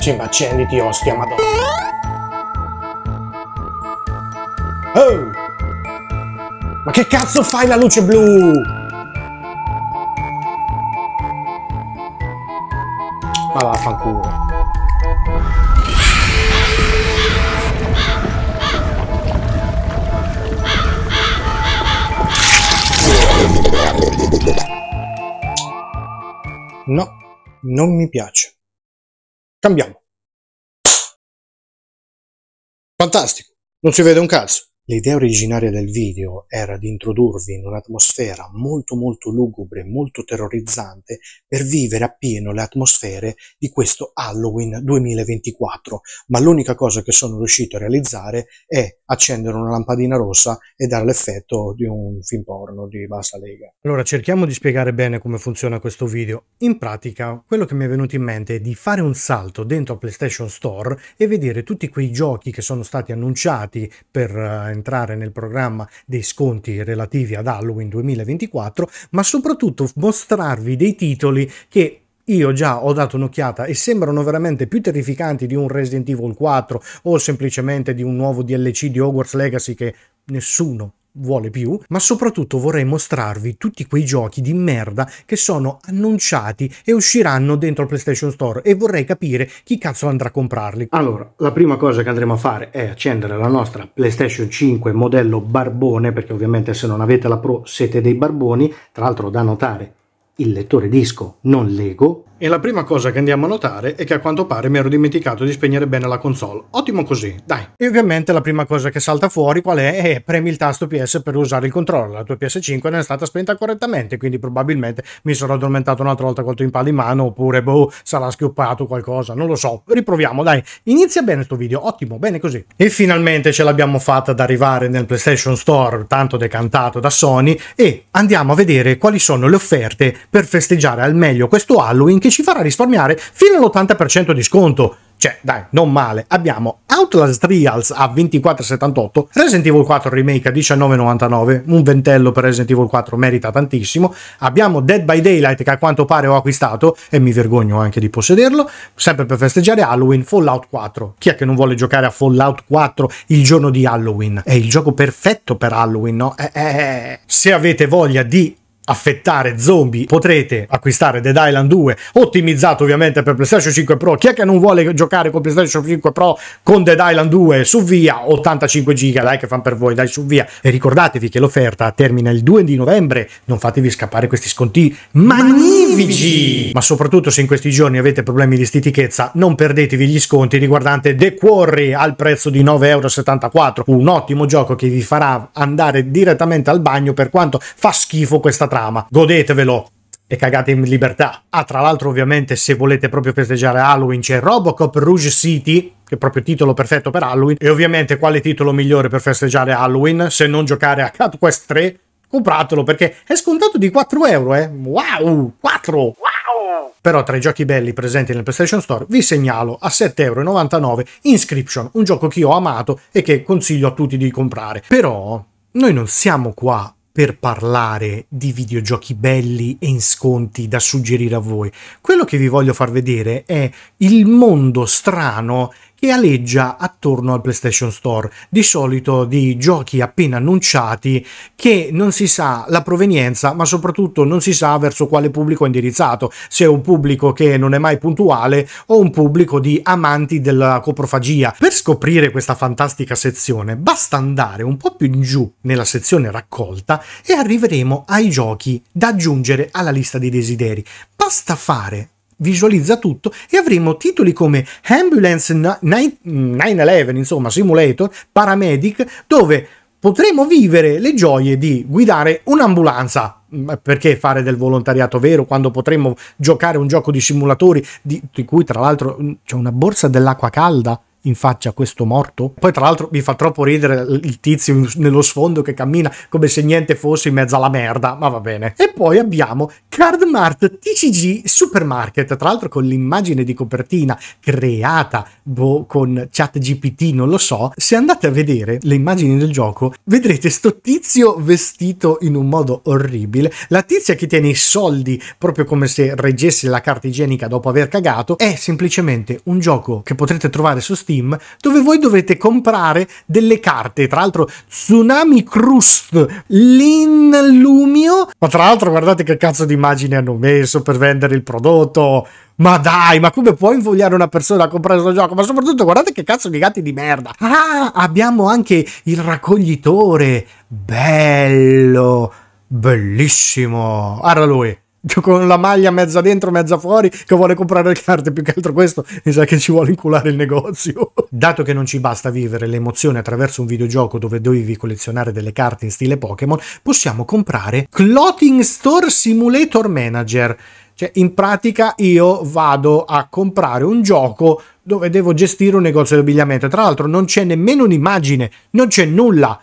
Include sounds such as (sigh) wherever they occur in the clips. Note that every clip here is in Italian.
Cimba, accenditi, ostia, madonna. Oh! Ma che cazzo fai la luce blu? Ma vaffanculo. No, non mi piace. Cambiamo. Fantastico, non si vede un cazzo. L'idea originaria del video era di introdurvi in un'atmosfera molto molto lugubre, molto terrorizzante, per vivere appieno le atmosfere di questo Halloween 2024, ma l'unica cosa che sono riuscito a realizzare è accendere una lampadina rossa e dare l'effetto di un film porno di bassa lega. Allora cerchiamo di spiegare bene come funziona questo video. In pratica quello che mi è venuto in mente è di fare un salto dentro a PlayStation Store e vedere tutti quei giochi che sono stati annunciati per eh, entrare nel programma dei sconti relativi ad Halloween 2024, ma soprattutto mostrarvi dei titoli che io già ho dato un'occhiata e sembrano veramente più terrificanti di un Resident Evil 4 o semplicemente di un nuovo DLC di Hogwarts Legacy che nessuno vuole più, ma soprattutto vorrei mostrarvi tutti quei giochi di merda che sono annunciati e usciranno dentro il PlayStation Store e vorrei capire chi cazzo andrà a comprarli. Allora, la prima cosa che andremo a fare è accendere la nostra PlayStation 5 modello barbone, perché ovviamente se non avete la Pro siete dei barboni, tra l'altro da notare il lettore disco non Lego, e la prima cosa che andiamo a notare è che a quanto pare mi ero dimenticato di spegnere bene la console. Ottimo così, dai. E ovviamente la prima cosa che salta fuori qual è? È eh, premi il tasto PS per usare il controller. La tua PS5 non è stata spenta correttamente, quindi probabilmente mi sarò addormentato un'altra volta col tuo impallo in mano oppure boh, sarà schioppato qualcosa, non lo so. Riproviamo, dai. Inizia bene questo video, ottimo, bene così. E finalmente ce l'abbiamo fatta ad arrivare nel PlayStation Store, tanto decantato da Sony, e andiamo a vedere quali sono le offerte per festeggiare al meglio questo Halloween che ci farà risparmiare fino all'80% di sconto. Cioè, dai, non male. Abbiamo Outlast Trials a 24,78, Resident Evil 4 Remake a 19,99, un ventello per Resident Evil 4 merita tantissimo. Abbiamo Dead by Daylight che a quanto pare ho acquistato e mi vergogno anche di possederlo, sempre per festeggiare Halloween, Fallout 4. Chi è che non vuole giocare a Fallout 4 il giorno di Halloween? È il gioco perfetto per Halloween, no? Eh, eh, eh. Se avete voglia di affettare zombie potrete acquistare Dead Island 2 ottimizzato ovviamente per PlayStation 5 Pro chi è che non vuole giocare con PlayStation 5 Pro con Dead Island 2 su via 85 giga dai che fan per voi dai su via e ricordatevi che l'offerta termina il 2 di novembre non fatevi scappare questi sconti magnifici ma soprattutto se in questi giorni avete problemi di stitichezza non perdetevi gli sconti riguardante The Quarry al prezzo di 9,74 euro un ottimo gioco che vi farà andare direttamente al bagno per quanto fa schifo questa trama trama. Godetevelo e cagate in libertà. Ah, tra l'altro, ovviamente, se volete proprio festeggiare Halloween, c'è Robocop Rouge City, che è proprio titolo perfetto per Halloween. E ovviamente, quale titolo migliore per festeggiare Halloween se non giocare a Cat Quest 3? Compratelo perché è scontato di 4 euro, eh? Wow! 4! Wow! Però tra i giochi belli presenti nel PlayStation Store vi segnalo a 7,99€ Inscription, un gioco che io ho amato e che consiglio a tutti di comprare. Però noi non siamo qua per parlare di videogiochi belli e in sconti da suggerire a voi. Quello che vi voglio far vedere è il mondo strano che aleggia attorno al PlayStation Store, di solito di giochi appena annunciati che non si sa la provenienza, ma soprattutto non si sa verso quale pubblico è indirizzato, se è un pubblico che non è mai puntuale o un pubblico di amanti della coprofagia. Per scoprire questa fantastica sezione basta andare un po' più in giù nella sezione raccolta e arriveremo ai giochi da aggiungere alla lista dei desideri. Basta fare visualizza tutto e avremo titoli come Ambulance 911, insomma Simulator, Paramedic, dove potremo vivere le gioie di guidare un'ambulanza. Mm, eh, perché fare del volontariato vero quando potremmo giocare un gioco di simulatori di, di cui tra l'altro mm, c'è una borsa dell'acqua calda? in faccia a questo morto. Poi tra l'altro mi fa troppo ridere il tizio nello sfondo che cammina come se niente fosse in mezzo alla merda, ma va bene. E poi abbiamo Cardmart TCG Supermarket, tra l'altro con l'immagine di copertina creata boh, con ChatGPT, non lo so. Se andate a vedere le immagini del gioco, vedrete sto tizio vestito in un modo orribile, la tizia che tiene i soldi proprio come se reggesse la carta igienica dopo aver cagato, è semplicemente un gioco che potrete trovare su Steam Steam dove voi dovete comprare delle carte, tra l'altro Tsunami Crust, Lumio. ma tra l'altro guardate che cazzo di immagine hanno messo per vendere il prodotto, ma dai, ma come può invogliare una persona a comprare questo gioco? Ma soprattutto guardate che cazzo di gatti di merda. Ah, abbiamo anche il raccoglitore. Bello, bellissimo. Guarda lui. (laughs) con la maglia mezza dentro, mezza fuori, che vuole comprare le carte. Più che altro questo (laughs) mi sa che ci vuole inculare il negozio. (laughs) Dato che non ci basta vivere l'emozione attraverso un videogioco dove dovevi collezionare delle carte in stile Pokémon, possiamo comprare Clothing Store Simulator Manager. Cioè, in pratica io vado a comprare un gioco dove devo gestire un negozio di abbigliamento. Tra l'altro non c'è nemmeno un'immagine, non c'è nulla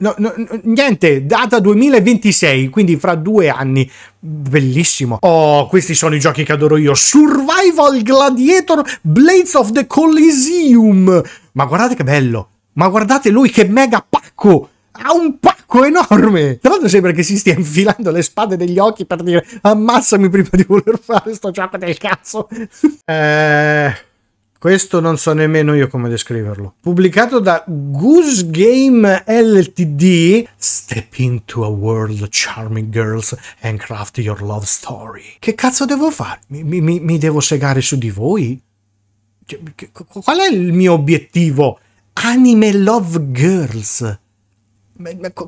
No, no, niente, data 2026, quindi fra due anni. Bellissimo. Oh, questi sono i giochi che adoro io. Survival Gladiator Blades of the Coliseum. Ma guardate che bello. Ma guardate lui che mega pacco. Ha un pacco enorme. Tra l'altro sembra che si stia infilando le spade degli occhi per dire ammazzami prima di voler fare sto gioco del cazzo. (laughs) eh... Questo non so nemmeno io come descriverlo. Pubblicato da Goose Game LTD, Step into a world of charming girls and craft your love story. Che cazzo devo fare? Mi, mi, mi devo segare su di voi? Cioè, qual è il mio obiettivo? Anime Love Girls.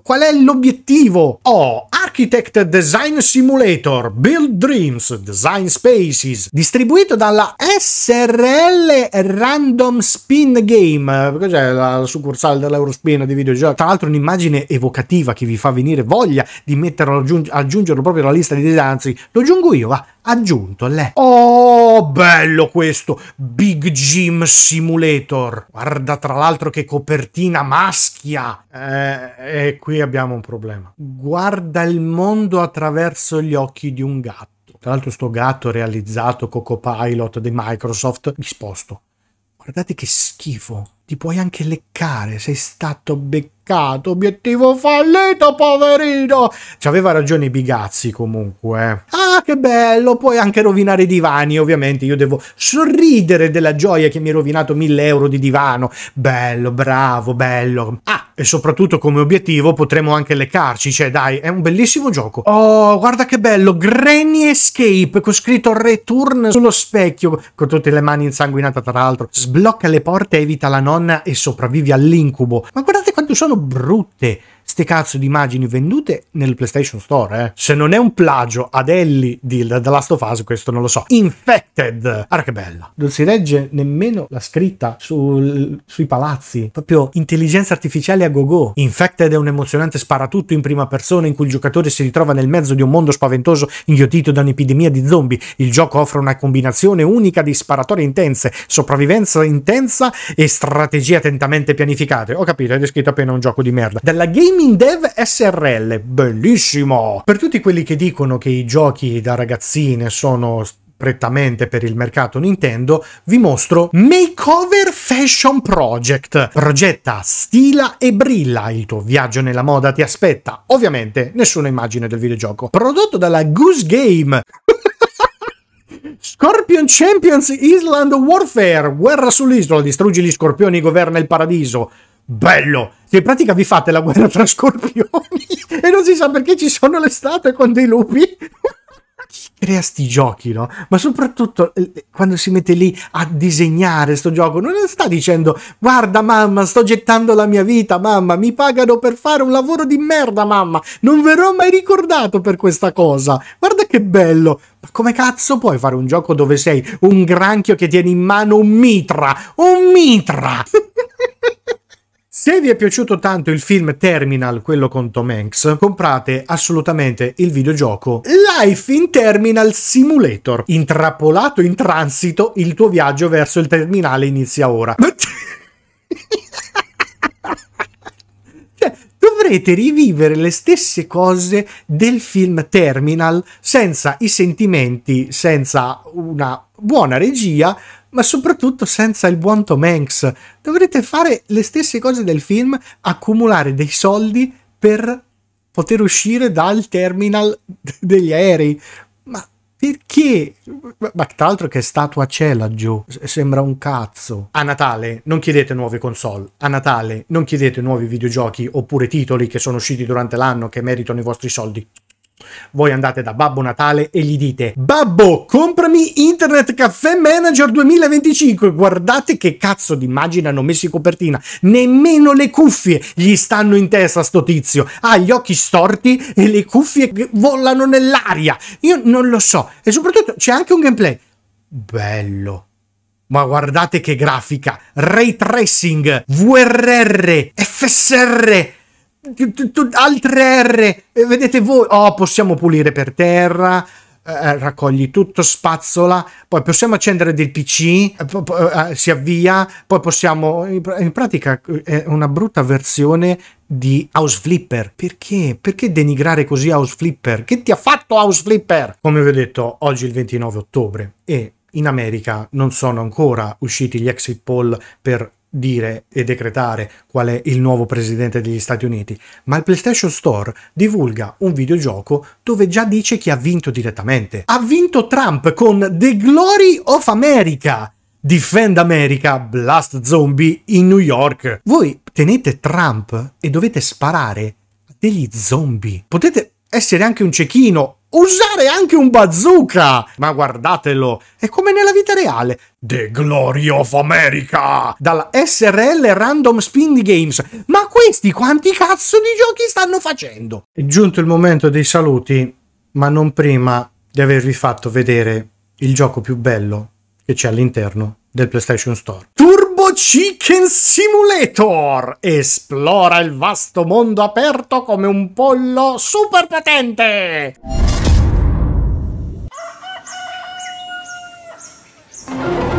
Qual è l'obiettivo? Oh, Architect Design Simulator Build Dreams Design Spaces, distribuito dalla SRL Random Spin Game, cos'è la succursale dell'Eurospin di videogiochi? Tra l'altro un'immagine evocativa che vi fa venire voglia di metterlo, aggiungerlo proprio alla lista di danzi. Lo aggiungo io, va, aggiunto, le. Oh! Oh, bello questo! Big Gym Simulator. Guarda, tra l'altro, che copertina maschia. Eh, e eh, qui abbiamo un problema. Guarda il mondo attraverso gli occhi di un gatto. Tra l'altro, sto gatto realizzato co-pilot di Microsoft. Mi sposto. Guardate che schifo ti puoi anche leccare, sei stato beccato, obiettivo fallito, poverino! Ci aveva ragione i Bigazzi comunque. Eh. Ah, che bello, puoi anche rovinare i divani, ovviamente io devo sorridere della gioia che mi hai rovinato 1000 euro di divano. Bello, bravo, bello. Ah, e soprattutto come obiettivo potremo anche leccarci, cioè dai, è un bellissimo gioco. Oh, guarda che bello, Granny Escape, con scritto Return sullo specchio, con tutte le mani insanguinate tra l'altro. Sblocca le porte e evita la notte nonna e sopravvivi all'incubo. Ma guardate quanto sono brutte ste cazzo di immagini vendute nel PlayStation Store, eh. Se non è un plagio ad Ellie di The Last of Us, questo non lo so. Infected! Guarda che bella. Non si legge nemmeno la scritta sul, sui palazzi. Proprio intelligenza artificiale a go-go. Infected è un emozionante sparatutto in prima persona in cui il giocatore si ritrova nel mezzo di un mondo spaventoso inghiottito da un'epidemia di zombie. Il gioco offre una combinazione unica di sparatorie intense, sopravvivenza intensa e strategie attentamente pianificate. Ho capito, hai descritto appena un gioco di merda. Dalla game Gaming Dev SRL, bellissimo! Per tutti quelli che dicono che i giochi da ragazzine sono prettamente per il mercato Nintendo, vi mostro Makeover Fashion Project. Progetta, stila e brilla, il tuo viaggio nella moda ti aspetta. Ovviamente nessuna immagine del videogioco. Prodotto dalla Goose Game. (laughs) Scorpion Champions Island Warfare, guerra sull'isola, distruggi gli scorpioni, governa il paradiso bello! Che in pratica vi fate la guerra tra scorpioni (laughs) e non si sa perché ci sono l'estate con dei lupi. (laughs) Chi crea sti giochi, no? Ma soprattutto eh, eh, quando si mette lì a disegnare sto gioco, non sta dicendo guarda mamma, sto gettando la mia vita, mamma, mi pagano per fare un lavoro di merda, mamma, non verrò mai ricordato per questa cosa. Guarda che bello. Ma come cazzo puoi fare un gioco dove sei un granchio che tiene in mano un mitra? Un mitra! (laughs) Se vi è piaciuto tanto il film Terminal, quello con Tom Hanks, comprate assolutamente il videogioco Life in Terminal Simulator. Intrappolato in transito, il tuo viaggio verso il terminale inizia ora. (laughs) Cioè, dovrete rivivere le stesse cose del film Terminal senza i sentimenti, senza una buona regia, ma soprattutto senza il buon Tom Hanks. Dovrete fare le stesse cose del film, accumulare dei soldi per poter uscire dal terminal (laughs) degli aerei. Ma perché? Ma tra l'altro che statua c'è laggiù? Sembra un cazzo. A Natale non chiedete nuove console, a Natale non chiedete nuovi videogiochi oppure titoli che sono usciti durante l'anno che meritano i vostri soldi. Voi andate da Babbo Natale e gli dite Babbo, comprami Internet Caffè Manager 2025. Guardate che cazzo di immagine hanno messo in copertina. Nemmeno le cuffie gli stanno in testa sto tizio. Ha gli occhi storti e le cuffie volano nell'aria. Io non lo so. E soprattutto c'è anche un gameplay. Bello. Ma guardate che grafica. Ray tracing, VRR, FSR altre R, eh, vedete voi, oh possiamo pulire per terra, eh, eh raccogli tutto, spazzola, poi possiamo accendere del PC, eh, eh, si avvia, poi possiamo... In, in, pratica eh, è una brutta versione di House Flipper. Perché? Perché denigrare così House Flipper? Che ti ha fatto House Flipper? Come vi ho detto, oggi è il 29 ottobre e in America non sono ancora usciti gli exit poll per dire e decretare qual è il nuovo presidente degli Stati Uniti, ma il PlayStation Store divulga un videogioco dove già dice chi ha vinto direttamente. Ha vinto Trump con The Glory of America! Defend America, Blast Zombie in New York. Voi tenete Trump e dovete sparare degli zombie. Potete essere anche un cecchino usare anche un bazooka! Ma guardatelo, è come nella vita reale. The Glory of America! Dalla SRL Random Spin Games. Ma questi quanti cazzo di giochi stanno facendo? È giunto il momento dei saluti, ma non prima di avervi fatto vedere il gioco più bello che c'è all'interno del PlayStation Store. Turbo Chicken Simulator! Esplora il vasto mondo aperto come un pollo super potente! Thank you.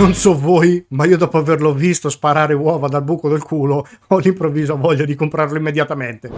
Non so voi, ma io dopo averlo visto sparare uova dal buco del culo, ho l'improvvisa voglia di comprarlo immediatamente.